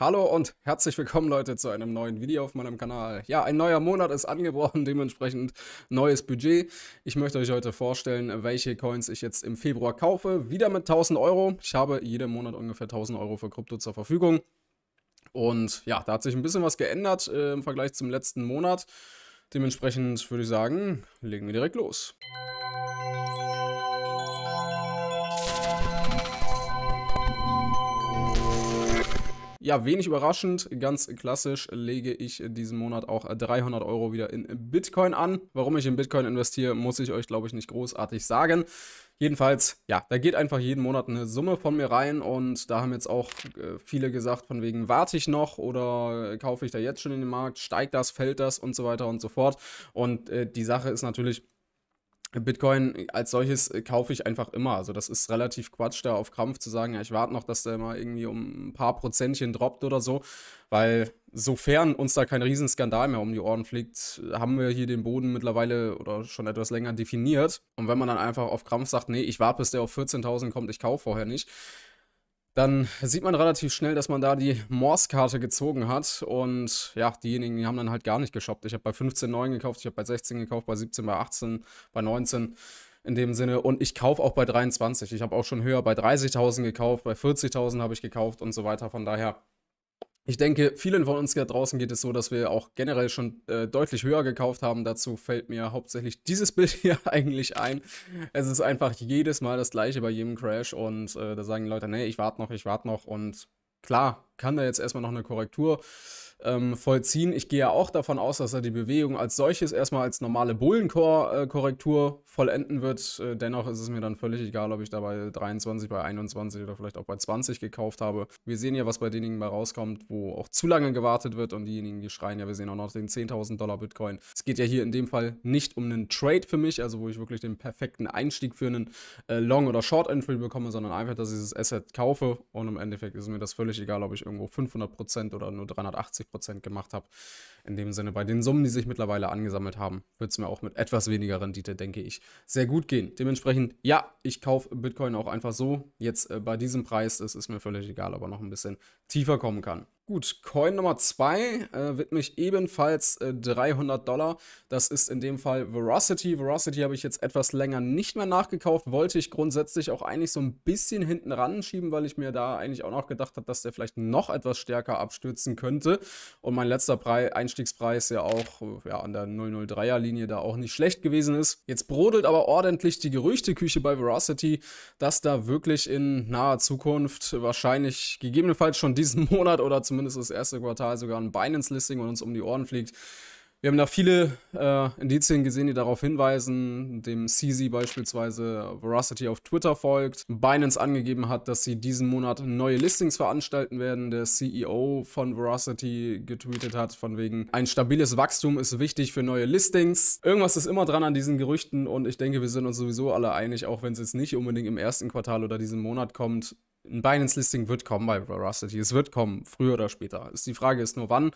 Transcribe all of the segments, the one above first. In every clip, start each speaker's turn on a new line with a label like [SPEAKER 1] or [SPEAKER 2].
[SPEAKER 1] Hallo und herzlich willkommen Leute zu einem neuen Video auf meinem Kanal. Ja, ein neuer Monat ist angebrochen, dementsprechend neues Budget. Ich möchte euch heute vorstellen, welche Coins ich jetzt im Februar kaufe. Wieder mit 1000 Euro. Ich habe jeden Monat ungefähr 1000 Euro für Krypto zur Verfügung. Und ja, da hat sich ein bisschen was geändert äh, im Vergleich zum letzten Monat. Dementsprechend würde ich sagen, legen wir direkt los. Musik ja, wenig überraschend, ganz klassisch lege ich diesen Monat auch 300 Euro wieder in Bitcoin an. Warum ich in Bitcoin investiere, muss ich euch, glaube ich, nicht großartig sagen. Jedenfalls, ja, da geht einfach jeden Monat eine Summe von mir rein und da haben jetzt auch äh, viele gesagt, von wegen warte ich noch oder kaufe ich da jetzt schon in den Markt, steigt das, fällt das und so weiter und so fort. Und äh, die Sache ist natürlich, Bitcoin als solches äh, kaufe ich einfach immer. Also das ist relativ Quatsch, da auf Krampf zu sagen, ja, ich warte noch, dass der mal irgendwie um ein paar Prozentchen droppt oder so, weil sofern uns da kein Riesenskandal mehr um die Ohren fliegt, haben wir hier den Boden mittlerweile oder schon etwas länger definiert. Und wenn man dann einfach auf Krampf sagt, nee, ich warte, bis der auf 14.000 kommt, ich kaufe vorher nicht, dann sieht man relativ schnell, dass man da die Morse-Karte gezogen hat. Und ja, diejenigen die haben dann halt gar nicht geshoppt. Ich habe bei 15, 9 gekauft, ich habe bei 16 gekauft, bei 17, bei 18, bei 19 in dem Sinne. Und ich kaufe auch bei 23. Ich habe auch schon höher bei 30.000 gekauft, bei 40.000 habe ich gekauft und so weiter. Von daher ich denke, vielen von uns da draußen geht es so, dass wir auch generell schon äh, deutlich höher gekauft haben. Dazu fällt mir hauptsächlich dieses Bild hier eigentlich ein. Es ist einfach jedes Mal das gleiche bei jedem Crash und äh, da sagen die Leute, nee, ich warte noch, ich warte noch und klar, kann da jetzt erstmal noch eine Korrektur ähm, vollziehen. Ich gehe ja auch davon aus, dass er die Bewegung als solches erstmal als normale Bullenkorrektur vollenden wird. Äh, dennoch ist es mir dann völlig egal, ob ich da bei 23, bei 21 oder vielleicht auch bei 20 gekauft habe. Wir sehen ja, was bei denjenigen mal rauskommt, wo auch zu lange gewartet wird und diejenigen, die schreien, ja, wir sehen auch noch den 10.000 Dollar Bitcoin. Es geht ja hier in dem Fall nicht um einen Trade für mich, also wo ich wirklich den perfekten Einstieg für einen äh, Long- oder Short-Entry bekomme, sondern einfach, dass ich dieses Asset kaufe und im Endeffekt ist mir das völlig egal, ob ich irgendwo 500% oder nur 380 Prozent gemacht habe. In dem Sinne, bei den Summen, die sich mittlerweile angesammelt haben, wird es mir auch mit etwas weniger Rendite, denke ich, sehr gut gehen. Dementsprechend, ja, ich kaufe Bitcoin auch einfach so. Jetzt äh, bei diesem Preis, es ist mir völlig egal, ob er noch ein bisschen tiefer kommen kann. Gut, Coin Nummer 2 äh, widme ich ebenfalls äh, 300 Dollar. Das ist in dem Fall Verocity. Verocity habe ich jetzt etwas länger nicht mehr nachgekauft. Wollte ich grundsätzlich auch eigentlich so ein bisschen hinten ran schieben, weil ich mir da eigentlich auch noch gedacht habe, dass der vielleicht noch etwas stärker abstürzen könnte. Und mein letzter Pre Einstiegspreis ja auch ja, an der 003er-Linie da auch nicht schlecht gewesen ist. Jetzt brodelt aber ordentlich die Gerüchteküche bei Verocity, dass da wirklich in naher Zukunft wahrscheinlich gegebenenfalls schon diesen Monat oder zum zumindest das erste Quartal sogar ein Binance-Listing und uns um die Ohren fliegt. Wir haben da viele äh, Indizien gesehen, die darauf hinweisen, dem CZ beispielsweise Veracity auf Twitter folgt, Binance angegeben hat, dass sie diesen Monat neue Listings veranstalten werden. Der CEO von Veracity getweetet hat, von wegen ein stabiles Wachstum ist wichtig für neue Listings. Irgendwas ist immer dran an diesen Gerüchten und ich denke, wir sind uns sowieso alle einig, auch wenn es jetzt nicht unbedingt im ersten Quartal oder diesem Monat kommt, ein Binance-Listing wird kommen bei Veracity. Es wird kommen, früher oder später. Ist die Frage ist nur wann.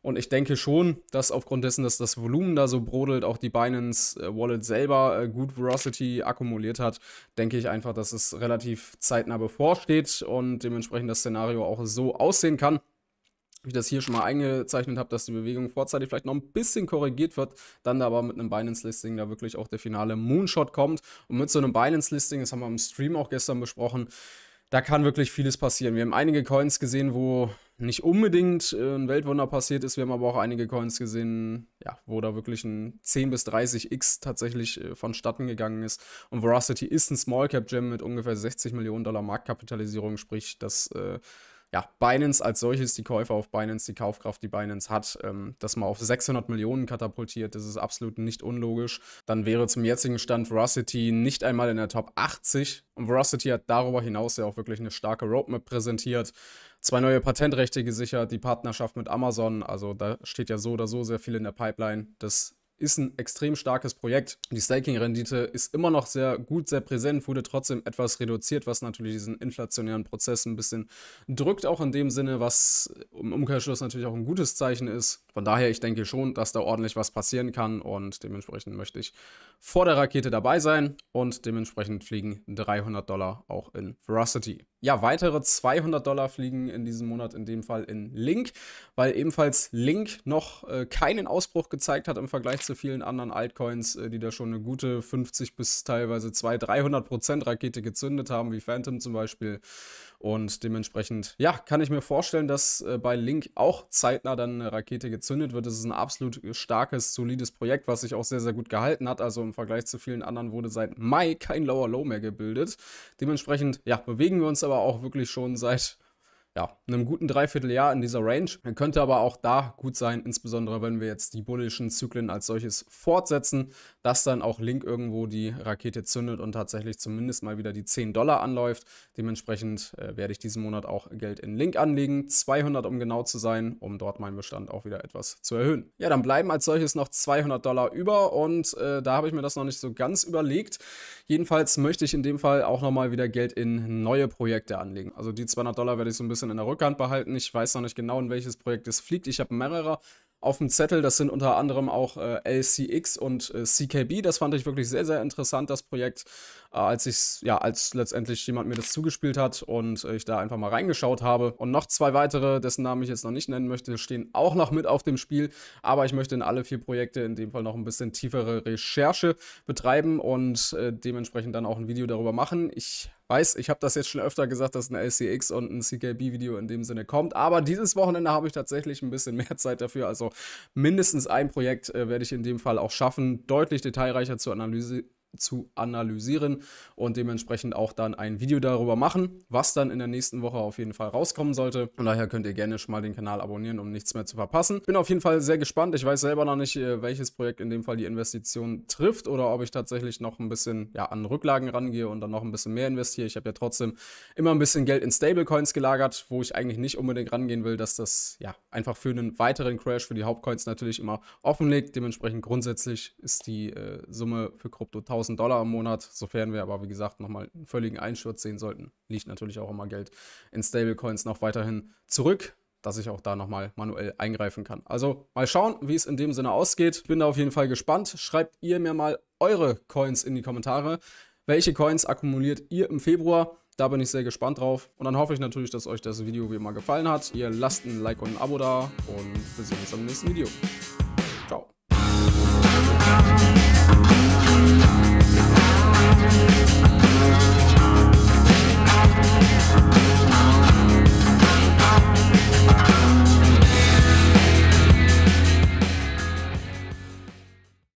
[SPEAKER 1] Und ich denke schon, dass aufgrund dessen, dass das Volumen da so brodelt, auch die Binance äh, Wallet selber äh, gut Veracity akkumuliert hat, denke ich einfach, dass es relativ zeitnah bevorsteht und dementsprechend das Szenario auch so aussehen kann wie ich das hier schon mal eingezeichnet habe, dass die Bewegung vorzeitig vielleicht noch ein bisschen korrigiert wird, dann da aber mit einem Binance-Listing da wirklich auch der finale Moonshot kommt. Und mit so einem Binance-Listing, das haben wir im Stream auch gestern besprochen, da kann wirklich vieles passieren. Wir haben einige Coins gesehen, wo nicht unbedingt äh, ein Weltwunder passiert ist. Wir haben aber auch einige Coins gesehen, ja, wo da wirklich ein 10 bis 30x tatsächlich äh, vonstatten gegangen ist. Und Veracity ist ein Small Cap Gem mit ungefähr 60 Millionen Dollar Marktkapitalisierung, sprich, das äh, ja, Binance als solches, die Käufer auf Binance, die Kaufkraft, die Binance hat, ähm, das mal auf 600 Millionen katapultiert, das ist absolut nicht unlogisch. Dann wäre zum jetzigen Stand Veracity nicht einmal in der Top 80 und Veracity hat darüber hinaus ja auch wirklich eine starke Roadmap präsentiert, zwei neue Patentrechte gesichert, die Partnerschaft mit Amazon, also da steht ja so oder so sehr viel in der Pipeline. Das ist ein extrem starkes Projekt. Die Staking-Rendite ist immer noch sehr gut, sehr präsent, wurde trotzdem etwas reduziert, was natürlich diesen inflationären Prozess ein bisschen drückt, auch in dem Sinne, was im Umkehrschluss natürlich auch ein gutes Zeichen ist. Von daher, ich denke schon, dass da ordentlich was passieren kann und dementsprechend möchte ich vor der Rakete dabei sein und dementsprechend fliegen 300 Dollar auch in Veracity. Ja, weitere 200 Dollar fliegen in diesem Monat in dem Fall in Link, weil ebenfalls Link noch äh, keinen Ausbruch gezeigt hat im Vergleich zu vielen anderen Altcoins, äh, die da schon eine gute 50 bis teilweise 200, 300 Prozent Rakete gezündet haben, wie Phantom zum Beispiel. Und dementsprechend, ja, kann ich mir vorstellen, dass äh, bei Link auch zeitnah dann eine Rakete gezündet gezündet wird. Es ist ein absolut starkes, solides Projekt, was sich auch sehr, sehr gut gehalten hat. Also im Vergleich zu vielen anderen wurde seit Mai kein Lower Low mehr gebildet. Dementsprechend, ja, bewegen wir uns aber auch wirklich schon seit ja, einem guten Dreivierteljahr in dieser Range. Könnte aber auch da gut sein, insbesondere wenn wir jetzt die bullischen Zyklen als solches fortsetzen, dass dann auch Link irgendwo die Rakete zündet und tatsächlich zumindest mal wieder die 10 Dollar anläuft. Dementsprechend äh, werde ich diesen Monat auch Geld in Link anlegen, 200 um genau zu sein, um dort meinen Bestand auch wieder etwas zu erhöhen. Ja, dann bleiben als solches noch 200 Dollar über und äh, da habe ich mir das noch nicht so ganz überlegt. Jedenfalls möchte ich in dem Fall auch nochmal wieder Geld in neue Projekte anlegen. Also die 200 Dollar werde ich so ein bisschen bisschen in der Rückhand behalten. Ich weiß noch nicht genau, in welches Projekt es fliegt. Ich habe mehrere auf dem Zettel. Das sind unter anderem auch äh, LCX und äh, CKB. Das fand ich wirklich sehr, sehr interessant, das Projekt, äh, als ich ja, als letztendlich jemand mir das zugespielt hat und äh, ich da einfach mal reingeschaut habe. Und noch zwei weitere, dessen Namen ich jetzt noch nicht nennen möchte, stehen auch noch mit auf dem Spiel. Aber ich möchte in alle vier Projekte in dem Fall noch ein bisschen tiefere Recherche betreiben und äh, dementsprechend dann auch ein Video darüber machen. Ich weiß, ich habe das jetzt schon öfter gesagt, dass ein LCX und ein CKB-Video in dem Sinne kommt. Aber dieses Wochenende habe ich tatsächlich ein bisschen mehr Zeit dafür. Also mindestens ein Projekt äh, werde ich in dem Fall auch schaffen, deutlich detailreicher zu analysieren zu analysieren und dementsprechend auch dann ein Video darüber machen, was dann in der nächsten Woche auf jeden Fall rauskommen sollte. Von daher könnt ihr gerne schon mal den Kanal abonnieren, um nichts mehr zu verpassen. Bin auf jeden Fall sehr gespannt. Ich weiß selber noch nicht, äh, welches Projekt in dem Fall die Investition trifft oder ob ich tatsächlich noch ein bisschen ja, an Rücklagen rangehe und dann noch ein bisschen mehr investiere. Ich habe ja trotzdem immer ein bisschen Geld in Stablecoins gelagert, wo ich eigentlich nicht unbedingt rangehen will, dass das ja einfach für einen weiteren Crash für die Hauptcoins natürlich immer offenlegt. Dementsprechend grundsätzlich ist die äh, Summe für Krypto 1000 1000 Dollar im Monat, sofern wir aber, wie gesagt, nochmal einen völligen Einsturz sehen sollten, liegt natürlich auch immer Geld in Stablecoins noch weiterhin zurück dass ich auch da nochmal manuell eingreifen kann. Also mal schauen, wie es in dem Sinne ausgeht. Bin da auf jeden Fall gespannt. Schreibt ihr mir mal eure Coins in die Kommentare. Welche Coins akkumuliert ihr im Februar? Da bin ich sehr gespannt drauf. Und dann hoffe ich natürlich, dass euch das Video wie immer gefallen hat. Ihr lasst ein Like und ein Abo da und wir sehen uns im nächsten Video. Ciao.